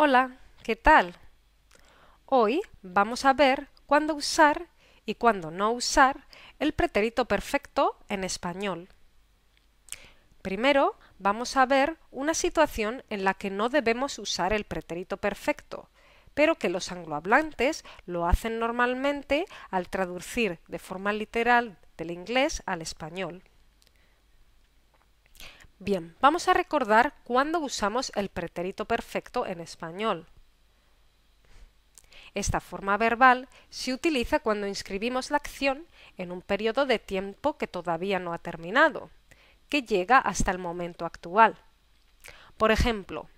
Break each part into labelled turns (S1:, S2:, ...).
S1: Hola, ¿qué tal? Hoy vamos a ver cuándo usar y cuándo no usar el pretérito perfecto en español. Primero, vamos a ver una situación en la que no debemos usar el pretérito perfecto, pero que los anglohablantes lo hacen normalmente al traducir de forma literal del inglés al español. Bien, vamos a recordar cuándo usamos el pretérito perfecto en español. Esta forma verbal se utiliza cuando inscribimos la acción en un periodo de tiempo que todavía no ha terminado, que llega hasta el momento actual. Por ejemplo,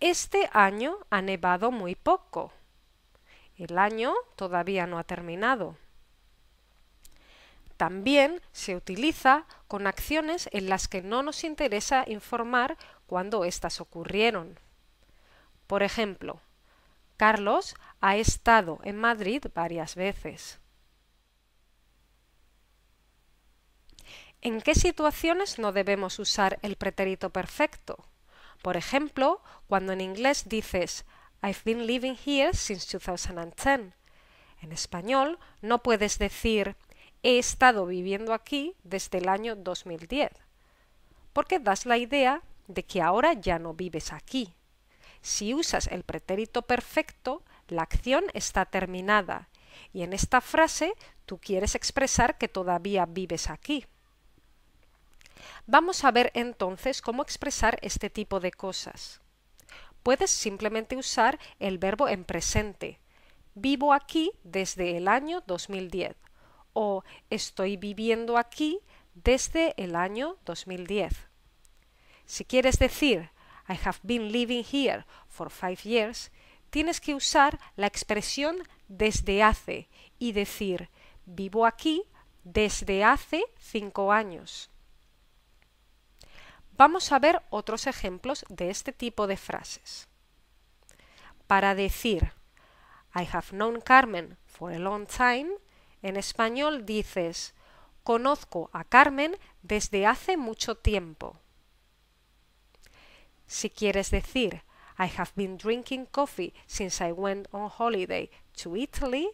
S1: este año ha nevado muy poco. El año todavía no ha terminado. También se utiliza con acciones en las que no nos interesa informar cuándo éstas ocurrieron. Por ejemplo, Carlos ha estado en Madrid varias veces. ¿En qué situaciones no debemos usar el pretérito perfecto? Por ejemplo, cuando en inglés dices I've been living here since 2010. En español no puedes decir he estado viviendo aquí desde el año 2010, porque das la idea de que ahora ya no vives aquí. Si usas el pretérito perfecto, la acción está terminada, y en esta frase tú quieres expresar que todavía vives aquí. Vamos a ver entonces cómo expresar este tipo de cosas. Puedes simplemente usar el verbo en presente. Vivo aquí desde el año 2010 o estoy viviendo aquí desde el año 2010. Si quieres decir I have been living here for five years, tienes que usar la expresión desde hace y decir vivo aquí desde hace cinco años. Vamos a ver otros ejemplos de este tipo de frases. Para decir I have known Carmen for a long time, en español dices, conozco a Carmen desde hace mucho tiempo. Si quieres decir, I have been drinking coffee since I went on holiday to Italy,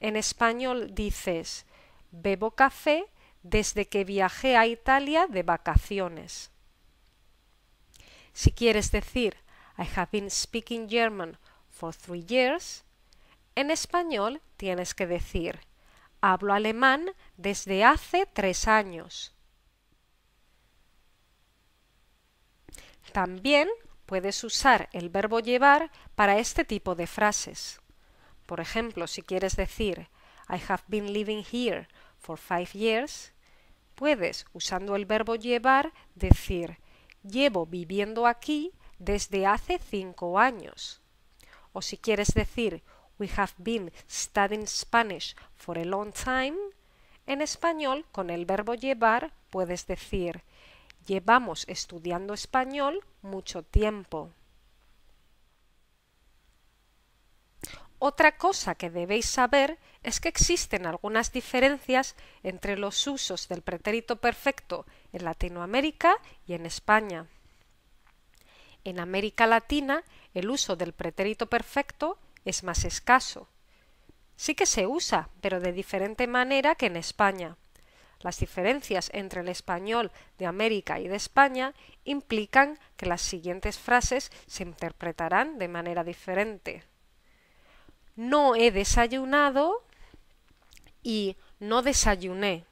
S1: en español dices, bebo café desde que viajé a Italia de vacaciones. Si quieres decir, I have been speaking German for three years, en español tienes que decir, Hablo alemán desde hace tres años. También puedes usar el verbo llevar para este tipo de frases. Por ejemplo, si quieres decir I have been living here for five years, puedes, usando el verbo llevar, decir llevo viviendo aquí desde hace cinco años. O si quieres decir We have been studying Spanish for a long time. En español, con el verbo llevar, puedes decir Llevamos estudiando español mucho tiempo. Otra cosa que debéis saber es que existen algunas diferencias entre los usos del pretérito perfecto en Latinoamérica y en España. En América Latina, el uso del pretérito perfecto es más escaso. Sí que se usa, pero de diferente manera que en España. Las diferencias entre el español de América y de España implican que las siguientes frases se interpretarán de manera diferente. No he desayunado y no desayuné.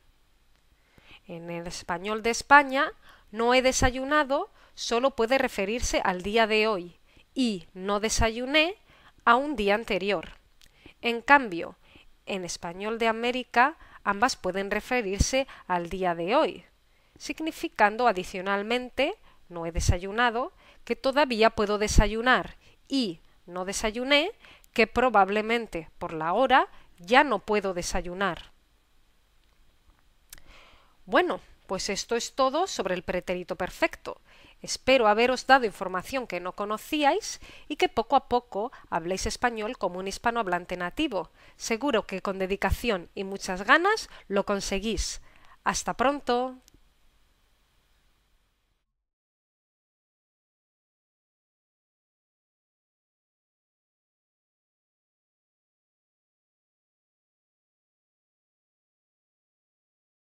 S1: En el español de España, no he desayunado solo puede referirse al día de hoy y no desayuné a un día anterior. En cambio, en español de América ambas pueden referirse al día de hoy, significando adicionalmente no he desayunado, que todavía puedo desayunar y no desayuné, que probablemente por la hora ya no puedo desayunar. Bueno, pues esto es todo sobre el pretérito perfecto. Espero haberos dado información que no conocíais y que poco a poco habléis español como un hispanohablante nativo. Seguro que con dedicación y muchas ganas lo conseguís. Hasta pronto.